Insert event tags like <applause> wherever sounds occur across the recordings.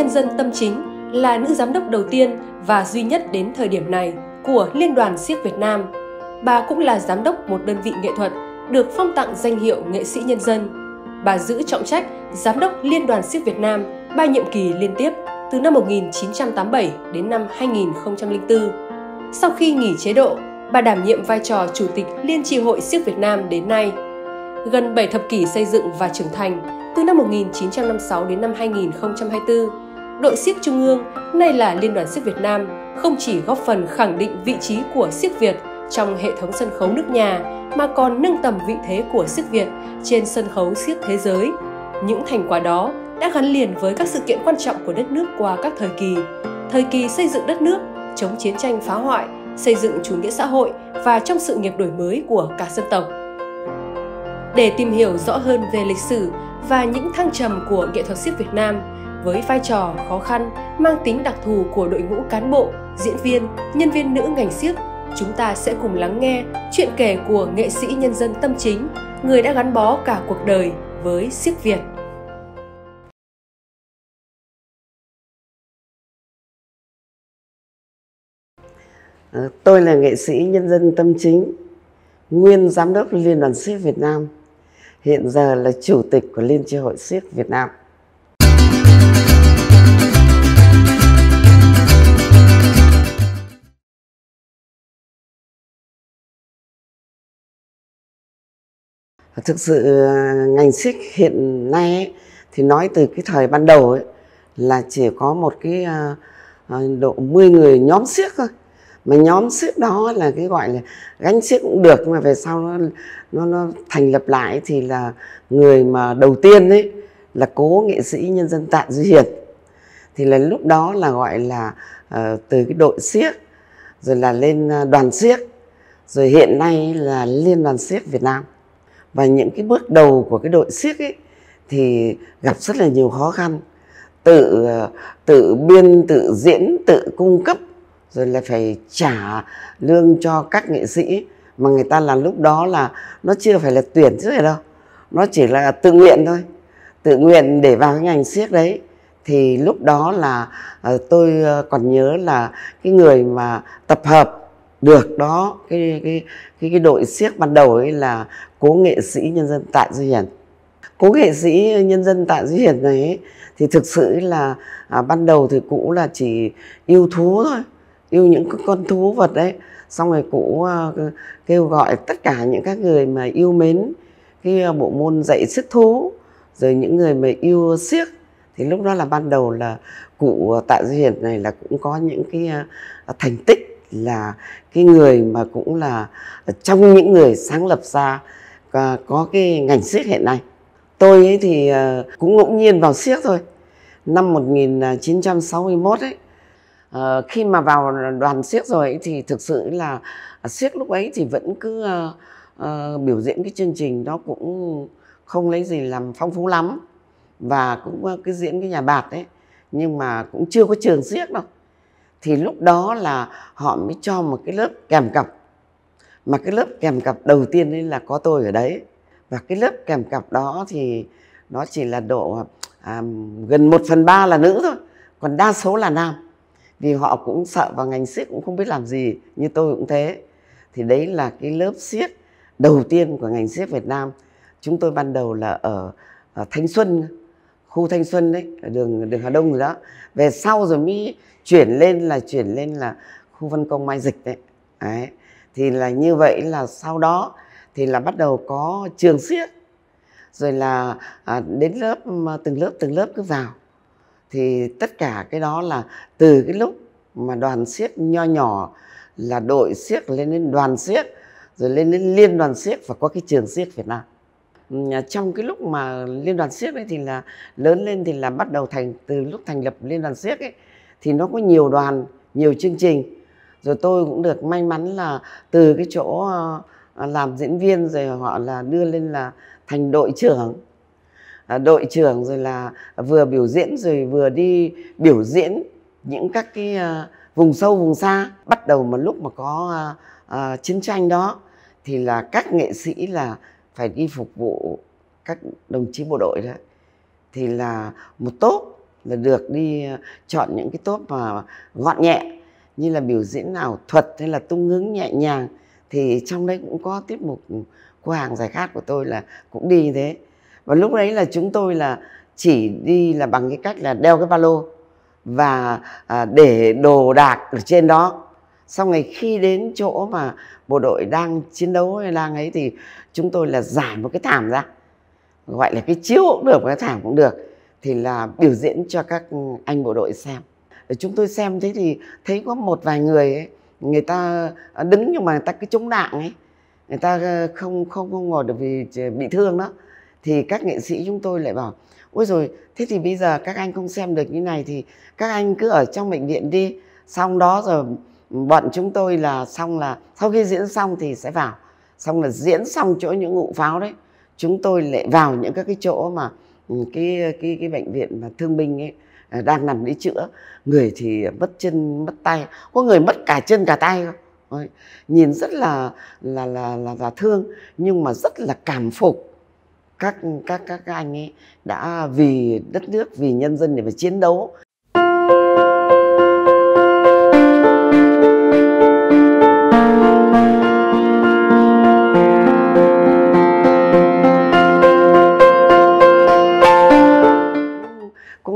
nhân dân Tâm Chính là nữ giám đốc đầu tiên và duy nhất đến thời điểm này của Liên đoàn Siếc Việt Nam. Bà cũng là giám đốc một đơn vị nghệ thuật được phong tặng danh hiệu nghệ sĩ nhân dân. Bà giữ trọng trách giám đốc Liên đoàn Siếc Việt Nam ba nhiệm kỳ liên tiếp từ năm 1987 đến năm 2004. Sau khi nghỉ chế độ, bà đảm nhiệm vai trò Chủ tịch Liên tri hội Siếc Việt Nam đến nay. Gần 7 thập kỷ xây dựng và trưởng thành, từ năm 1956 đến năm 2024, đội siếc trung ương, nay là Liên đoàn siếc Việt Nam, không chỉ góp phần khẳng định vị trí của siếc Việt trong hệ thống sân khấu nước nhà mà còn nâng tầm vị thế của siếc Việt trên sân khấu siếc thế giới. Những thành quả đó đã gắn liền với các sự kiện quan trọng của đất nước qua các thời kỳ, thời kỳ xây dựng đất nước, chống chiến tranh phá hoại, xây dựng chủ nghĩa xã hội và trong sự nghiệp đổi mới của cả dân tộc. Để tìm hiểu rõ hơn về lịch sử và những thăng trầm của nghệ thuật siếc Việt Nam, với vai trò khó khăn mang tính đặc thù của đội ngũ cán bộ, diễn viên, nhân viên nữ ngành siếc, chúng ta sẽ cùng lắng nghe chuyện kể của nghệ sĩ nhân dân Tâm Chính, người đã gắn bó cả cuộc đời với siếc Việt. Ờ, tôi là nghệ sĩ nhân dân Tâm Chính, nguyên giám đốc Liên đoàn siếc Việt Nam, hiện giờ là chủ tịch của Liên tri hội siếc Việt Nam thực sự ờ, ngành siếc hiện nay ấy, thì nói từ cái thời ban đầu ấy, là chỉ có một cái uh, độ 10 người nhóm siếc thôi mà nhóm siếc đó là cái gọi là gánh siếc cũng được nhưng mà về sau nó nó, nó thành lập lại thì là người mà đầu tiên ấy là cố nghệ sĩ nhân dân Tạ Duy Hiền thì là lúc đó là gọi là uh, từ cái đội siếc rồi là lên đoàn siếc rồi hiện nay là liên đoàn siếc Việt Nam và những cái bước đầu của cái đội siếc ấy thì gặp rất là nhiều khó khăn tự ờ, tự biên tự diễn tự cung cấp rồi là phải trả lương cho các nghệ sĩ mà người ta là lúc đó là nó chưa phải là tuyển chứ gì đâu nó chỉ là tự nguyện thôi tự nguyện để vào cái ngành siếc đấy thì lúc đó là ờ, tôi ờ, còn nhớ là cái người mà tập hợp được đó cái cái cái, cái đội siếc ban đầu ấy là cố nghệ sĩ nhân dân tạ duy hiền cố nghệ sĩ nhân dân tạ duy hiền này ấy, thì thực sự là à, ban đầu thì cụ là chỉ yêu thú thôi yêu những con thú vật đấy xong rồi cụ à, kêu gọi tất cả những các người mà yêu mến cái à, bộ môn dạy siếc thú rồi những người mà yêu siếc thì lúc đó là ban đầu là cụ tạ duy hiền này là cũng có những cái à, thành tích là cái người mà cũng là trong những người sáng lập ra à, có cái ngành siếc hiện nay. Tôi ấy thì à, cũng ngẫu nhiên vào siếc thôi. Năm 1961 ấy, à, khi mà vào đoàn siếc rồi ấy, thì thực sự là siếc lúc ấy thì vẫn cứ biểu diễn cái chương trình nó cũng không lấy gì làm phong phú lắm và cũng cứ diễn cái nhà bạc ấy nhưng mà cũng chưa có trường siếc đâu thì lúc đó là họ mới cho một cái lớp kèm cặp mà cái lớp kèm cặp đầu tiên ấy là có tôi ở đấy và cái lớp kèm cặp đó thì nó chỉ là độ à, gần một phần ba là nữ thôi còn đa số là nam vì họ cũng sợ vào ngành siếc cũng không biết làm gì như tôi cũng thế thì đấy là cái lớp siếc đầu tiên của ngành siếc Việt Nam chúng tôi ban đầu là ở, ở Thanh Xuân khu Thanh Xuân đấy ở đường đường Hà Đông rồi đó về sau rồi mới chuyển lên là chuyển lên là khu Văn công mai dịch đấy. đấy thì là như vậy là sau đó thì là bắt đầu có trường siếc rồi là à, đến lớp từng lớp từng lớp cứ vào thì tất cả cái đó là từ cái lúc mà đoàn siếc nho nhỏ là đội siếc lên đến đoàn siếc rồi lên đến liên đoàn siếc và có cái trường siếc Việt Nam trong cái lúc mà liên đoàn siếc ấy thì là lớn lên thì là bắt đầu thành từ lúc thành lập liên đoàn siếc ấy thì nó có nhiều đoàn nhiều chương trình rồi tôi cũng được may mắn là từ cái chỗ ờ, ờ, làm diễn viên rồi họ là đưa lên là thành đội trưởng à, đội trưởng rồi là vừa biểu diễn rồi vừa đi biểu diễn những các cái ờ, vùng sâu vùng xa bắt đầu mà lúc mà có chiến tranh đó thì là các nghệ sĩ là phải đi phục vụ các đồng chí bộ đội đấy thì là một tốt là được đi ờ, chọn những cái tốp mà gọn nhẹ như là biểu diễn nào thuật hay là tung hứng nhẹ nhàng thì trong đấy cũng có tiết mục ừ, cô hàng giải khát của tôi là cũng đi như thế và lúc đấy là chúng tôi là chỉ đi là bằng cái cách là đeo cái ba lô và à, để đồ đạc ở trên đó Sau ngày khi đến chỗ mà bộ đội đang chiến đấu hay đang ấy thì chúng tôi là giải một cái thảm ra gọi là cái chiếu cũng được cái thảm cũng được thì là biểu diễn cho các anh bộ đội xem chúng tôi xem thế thì thấy có một vài người ấy, người ta à, đứng nhưng mà người ta cứ chống đạn ấy người ta ờ, không không không ngồi được vì bị thương đó thì các nghệ sĩ chúng tôi lại bảo ôi rồi thế thì bây giờ các anh không xem được như này thì các anh cứ ở trong bệnh viện đi xong đó rồi bọn chúng tôi là xong là sau khi diễn xong thì sẽ vào xong là diễn xong chỗ những ngụ pháo đấy chúng tôi lại vào những các cái chỗ mà Ừ, cái cái cái bệnh viện mà thương binh ấy à, đang nằm đi chữa người thì mất chân mất tay có người mất cả chân cả tay không nhìn rất là là là là, là thương nhưng mà rất là cảm phục các các các anh ấy đã vì đất nước vì nhân dân để mà chiến đấu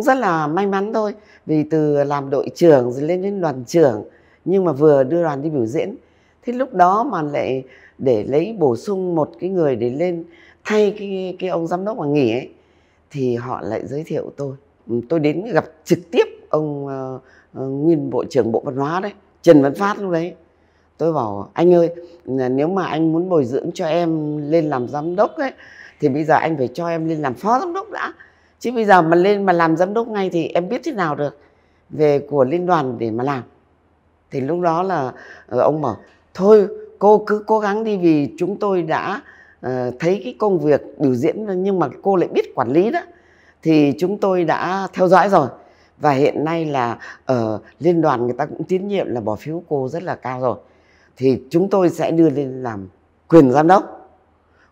rất là may mắn thôi vì từ làm đội trưởng rồi lên đến đoàn trưởng nhưng mà vừa đưa đoàn đi biểu diễn thì lúc đó mà lại để lấy bổ sung một cái người để lên thay cái cái ông giám đốc mà nghỉ ấy thì họ lại giới thiệu tôi ừ, tôi đến gặp trực tiếp ông uh, nguyên bộ trưởng bộ văn hóa đấy trần văn phát lúc đấy tôi bảo anh ơi nếu mà anh muốn bồi dưỡng cho em lên làm giám đốc ấy thì bây giờ anh phải cho em lên làm phó giám đốc đã chứ bây giờ mà lên mà làm giám đốc ngay thì em biết thế nào được về của liên đoàn để mà làm thì lúc đó là ờ, ông mở thôi cô cứ cố gắng đi vì chúng tôi đã uh, thấy cái công việc biểu diễn nhưng mà cô lại biết quản lý đó thì chúng tôi đã theo dõi rồi và hiện nay là ở ờ, uh, liên đoàn người ta cũng tín nhiệm là bỏ phiếu cô rất là cao rồi thì chúng tôi sẽ đưa lên làm quyền giám đốc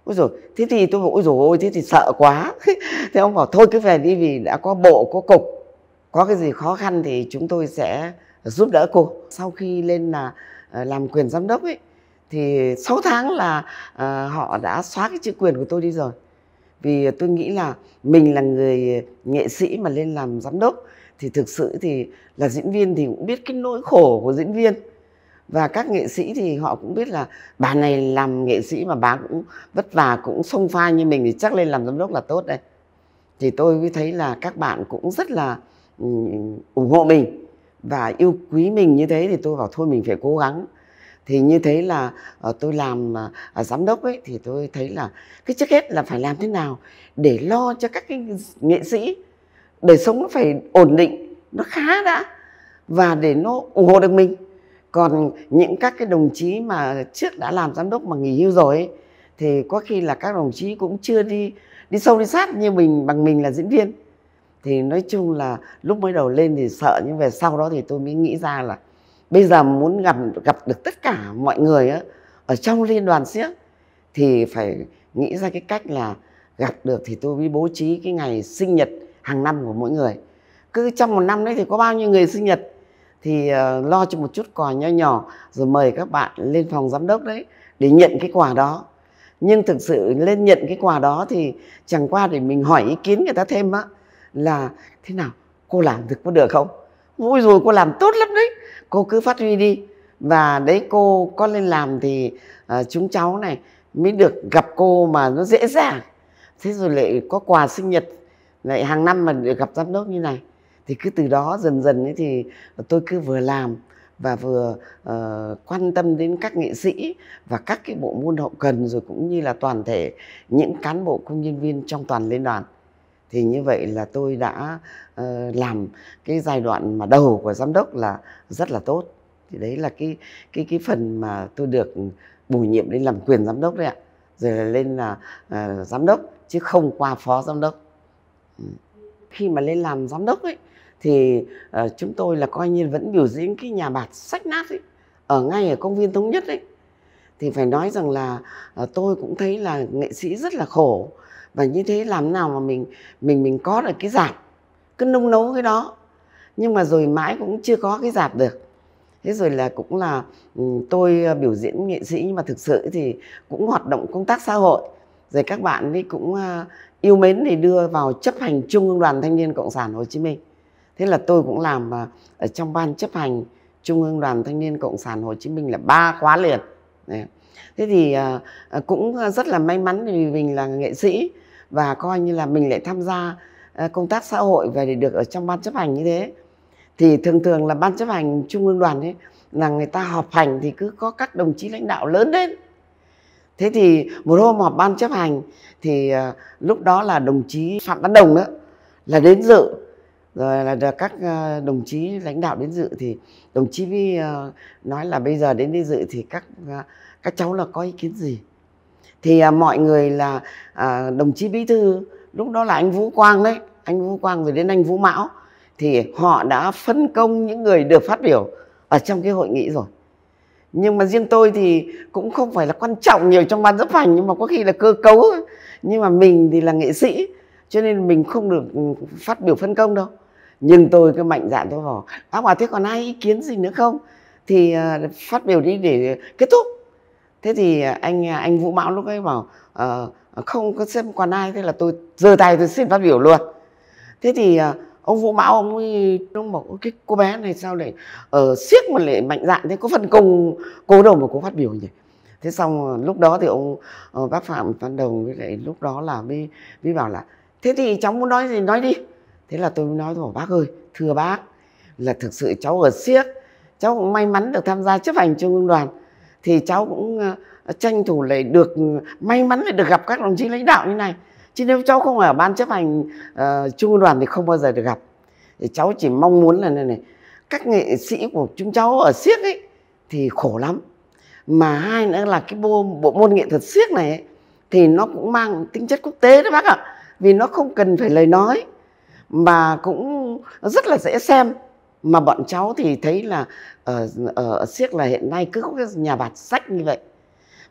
Ôi rồi thế thì tôi bảo ôi rồi ôi thế thì sợ quá <laughs> thế ông bảo thôi cứ về đi vì đã có bộ có cục có cái gì khó khăn thì chúng tôi sẽ giúp đỡ cô sau khi lên là ờ, làm quyền giám đốc ấy thì 6 tháng là à, họ đã xóa cái chữ quyền của tôi đi rồi vì tôi nghĩ là mình là người nghệ sĩ mà lên làm giám đốc thì thực sự thì là diễn viên thì cũng biết cái nỗi khổ của diễn viên và các nghệ sĩ thì họ cũng biết là bà này làm nghệ sĩ mà bà cũng vất vả cũng xông pha như mình thì chắc lên làm giám đốc là tốt đây thì tôi mới thấy là các bạn cũng rất là ừ, ủng hộ mình và yêu quý mình như thế thì tôi bảo thôi mình phải cố gắng thì như thế là ờ, tôi làm ờ, giám đốc ấy thì tôi thấy là cái trước hết là phải làm thế nào để lo cho các cái nghệ sĩ đời sống nó phải ổn định nó khá đã và để nó ủng hộ được mình còn những các cái đồng chí mà trước đã làm giám đốc mà nghỉ hưu rồi ấy, thì có khi là các đồng chí cũng chưa đi đi sâu đi sát như mình bằng mình là diễn viên thì nói chung là lúc mới đầu lên thì sợ nhưng về sau đó thì tôi mới nghĩ ra là bây giờ muốn gặp gặp được tất cả mọi người á, ở trong liên đoàn siếc thì phải nghĩ ra cái cách là gặp được thì tôi mới bố trí cái ngày sinh nhật hàng năm của mỗi người cứ trong một năm đấy thì có bao nhiêu người sinh nhật thì uh, lo cho một chút quà nho nhỏ rồi mời các bạn lên phòng giám đốc đấy để nhận cái quà đó nhưng thực sự lên nhận cái quà đó thì chẳng qua để mình hỏi ý kiến người ta thêm á là thế nào cô làm được có được không vui rồi cô làm tốt lắm đấy cô cứ phát huy đi và đấy cô có lên làm thì uh, chúng cháu này mới được gặp cô mà nó dễ dàng thế rồi lại có quà sinh nhật lại hàng năm mà được gặp giám đốc như này thì cứ từ đó dần dần ấy thì tôi cứ vừa làm và vừa uh, quan tâm đến các nghệ sĩ và các cái bộ môn hậu cần rồi cũng như là toàn thể những cán bộ công nhân viên trong toàn liên đoàn thì như vậy là tôi đã uh, làm cái giai đoạn mà đầu của giám đốc là rất là tốt thì đấy là cái cái cái phần mà tôi được bổ nhiệm lên làm quyền giám đốc đấy ạ rồi là lên là uh, giám đốc chứ không qua phó giám đốc ừ. khi mà lên làm giám đốc ấy thì uh, chúng tôi là coi như vẫn biểu diễn cái nhà bạc sách nát ấy, ở ngay ở công viên thống nhất ấy thì phải nói rằng là uh, tôi cũng thấy là nghệ sĩ rất là khổ và như thế làm nào mà mình mình mình có được cái giảm cứ nung nấu cái đó nhưng mà rồi mãi cũng chưa có cái giảm được thế rồi là cũng là ừ, tôi ờ, biểu diễn nghệ sĩ nhưng mà thực sự thì cũng hoạt động công tác xã hội rồi các bạn ấy cũng yêu mến thì đưa vào chấp hành trung ương đoàn thanh niên cộng sản hồ chí minh thế là tôi cũng làm à, ở trong ban chấp hành trung ương đoàn thanh niên cộng sản hồ chí minh là ba khóa liền thế thì à, à, cũng rất là may mắn vì mình là nghệ sĩ và coi như là mình lại tham gia công tác xã hội và để được ở trong ban chấp hành như thế thì thường thường là ban chấp hành trung ương đoàn ấy là người ta họp hành thì cứ có các đồng chí lãnh đạo lớn lên thế thì một hôm họp ban chấp hành thì lúc đó là đồng chí phạm văn đồng đó là đến dự rồi là các ờ, đồng chí lãnh đạo đến dự thì đồng chí mới ờ, nói là bây giờ đến đi dự thì các ờ, các cháu là có ý kiến gì thì mọi người là đồng chí bí thư lúc đó là anh vũ quang đấy anh vũ quang rồi đến anh vũ mão thì họ đã phân công những người được phát biểu ở trong cái hội nghị rồi nhưng mà riêng tôi thì cũng không phải là quan trọng nhiều trong ban chấp hành nhưng mà có khi là cơ cấu nhưng mà mình thì là nghệ sĩ cho nên mình không được ừ, phát biểu phân công đâu nhưng tôi cứ mạnh dạn tôi hỏi bác bảo thế còn ai ý kiến gì nữa không thì uh, phát biểu đi để kết thúc thế thì anh à, anh vũ mão lúc ấy bảo uh, không có xem còn ai thế là tôi giơ tay tôi xin phát biểu luôn thế thì uh, ông vũ mão ông ấy ông bảo cái cô bé này sao lại ở uh, siếc mà lại mạnh dạn thế có phần công cô đầu mà cô phát biểu nhỉ thế xong lúc đó thì ông uh, bác phạm văn đồng với lại lúc đó là mới mới bảo là thế thì cháu muốn nói gì nói đi thế là tôi nói với bác ơi thưa bác là thực sự cháu ở siếc cháu cũng may mắn được tham gia chấp hành trung ương đoàn thì cháu cũng ờ, tranh thủ lại được ừ, may mắn lại được gặp các đồng chí lãnh đạo như này chứ nếu cháu không ở ban chấp hành uh, trung ương đoàn thì không bao giờ được gặp thì cháu chỉ mong muốn là này này các nghệ sĩ của chúng cháu ở siếc ấy thì khổ lắm mà hai nữa là cái bộ, bộ môn nghệ thuật siếc này ấy, thì nó cũng mang tính chất quốc tế đấy bác ạ vì nó không cần phải lời nói mà cũng rất là dễ xem mà bọn cháu thì thấy là ở ờ, ở, ờ, siếc là hiện nay cứ có cái nhà bạt sách như vậy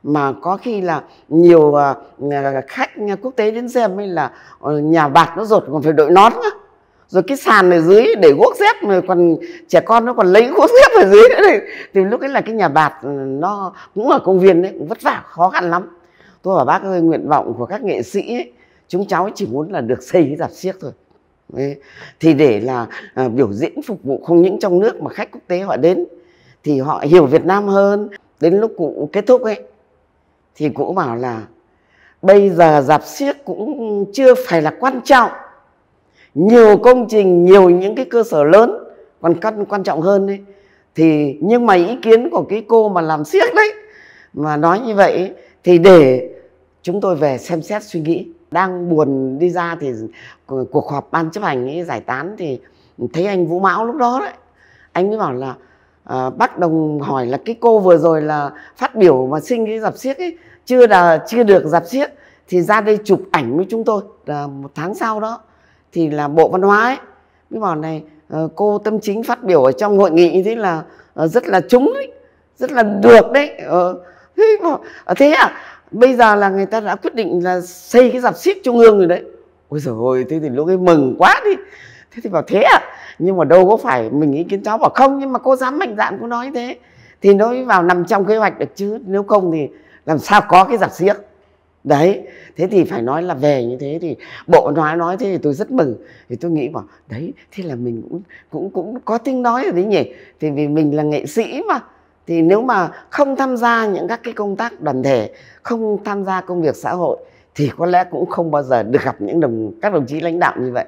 mà có khi là nhiều ờ, khách quốc tế đến xem ấy là nhà bạc nó rột còn phải đội nón nữa. rồi cái sàn ở dưới để guốc dép rồi còn trẻ con nó còn lấy guốc dép ở dưới nữa này. thì lúc ấy là cái nhà bạc ừ, nó cũng ở công viên đấy cũng vất vả khó khăn lắm tôi và bác ơi nguyện vọng của các nghệ sĩ ấy, chúng cháu chỉ muốn là được xây cái dạp siếc thôi thì để là à, biểu diễn phục vụ không những trong nước mà khách quốc tế họ đến thì họ hiểu Việt Nam hơn đến lúc cụ kết thúc ấy thì cụ bảo là bây giờ dạp siếc cũng chưa phải là quan trọng nhiều công trình nhiều những cái cơ sở lớn còn căn quan trọng hơn đấy thì nhưng mà ý kiến của cái cô mà làm siếc đấy mà nói như vậy thì để chúng tôi về xem xét suy nghĩ đang buồn đi ra thì cuộc họp ban chấp hành ấy, giải tán thì thấy anh vũ mão lúc đó đấy anh mới bảo là à, bác đồng hỏi là cái cô vừa rồi là phát biểu mà sinh cái dạp xiếc ấy chưa là chưa được dạp xiếc thì ra đây chụp ảnh với chúng tôi là một tháng sau đó thì là bộ văn hóa ấy mới bảo này ờ, cô tâm chính phát biểu ở trong hội nghị như thế là ờ, rất là trúng đấy rất là được đấy ờ, thế à bây giờ là người ta đã quyết định là xây cái dạp xiếc trung ương rồi đấy ôi giời ơi thế thì lúc ấy mừng quá đi thế thì bảo thế à nhưng mà đâu có phải mình ý kiến cháu bảo không nhưng mà cô dám mạnh dạn cô nói thế thì nó mới vào nằm trong kế hoạch được chứ nếu không thì làm sao có cái dạp xiếc đấy thế thì phải nói là về như thế thì bộ nói nói thế thì tôi rất mừng thì tôi nghĩ bảo đấy thế là mình cũng cũng cũng có tiếng nói rồi đấy nhỉ thì vì mình là nghệ sĩ mà thì nếu mà không tham gia những các cái công tác đoàn thể không tham gia công việc xã hội thì có lẽ cũng không bao giờ được gặp những đồng các đồng chí lãnh đạo như vậy